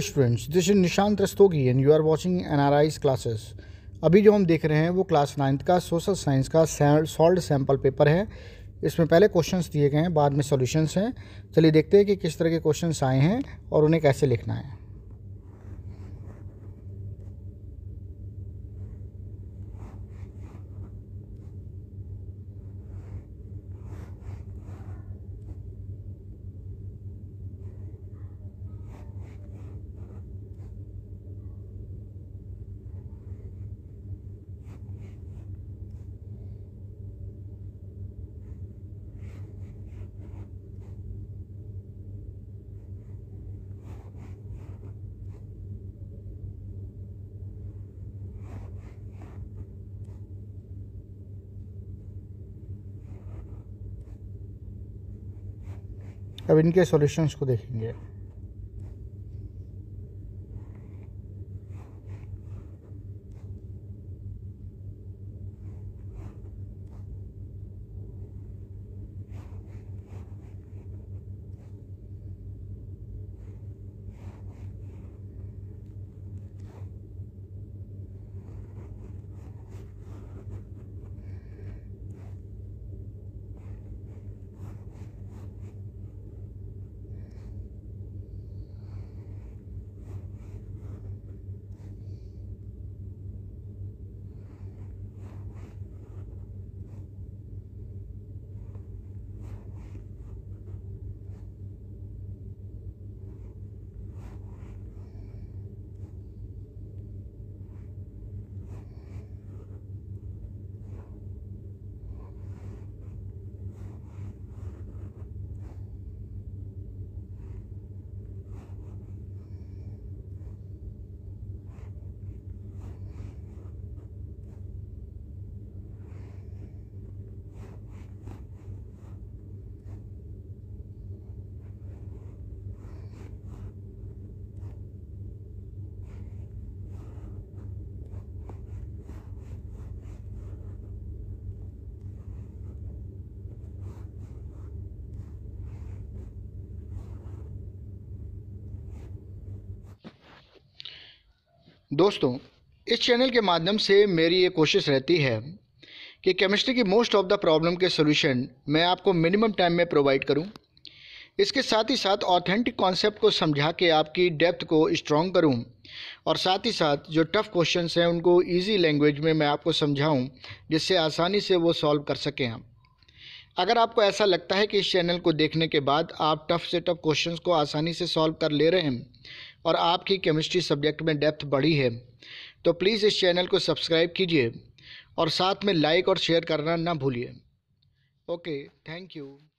Students this is Nishant Rastogi and you are watching N R I's classes अभी जो हम देख रहे हैं वो क्लास नाइन्थ का सोशल साइंस का सॉल्ड सैम्पल पेपर है इसमें पहले क्वेश्चंस दिए गए हैं बाद में सॉल्यूशंस हैं चलिए देखते हैं कि किस तरह के क्वेश्चंस आए हैं और उन्हें कैसे लिखना है अब इनके सॉल्यूशंस को देखेंगे दोस्तों इस चैनल के माध्यम से मेरी ये कोशिश रहती है कि केमिस्ट्री की मोस्ट ऑफ द प्रॉब्लम के सोल्यूशन मैं आपको मिनिमम टाइम में प्रोवाइड करूं। इसके साथ ही साथ ऑथेंटिक कॉन्सेप्ट को समझा के आपकी डेप्थ को स्ट्रॉन्ग करूं और साथ ही साथ जो टफ़ क्वेश्चन हैं उनको ईजी लैंग्वेज में मैं आपको समझाऊँ जिससे आसानी से वो सॉल्व कर सकें हम अगर आपको ऐसा लगता है कि इस चैनल को देखने के बाद आप टफ़ से टफ़ क्वेश्चन को आसानी से सॉल्व कर ले रहे हैं और आपकी केमिस्ट्री सब्जेक्ट में डेप्थ बढ़ी है तो प्लीज़ इस चैनल को सब्सक्राइब कीजिए और साथ में लाइक और शेयर करना ना भूलिए ओके थैंक यू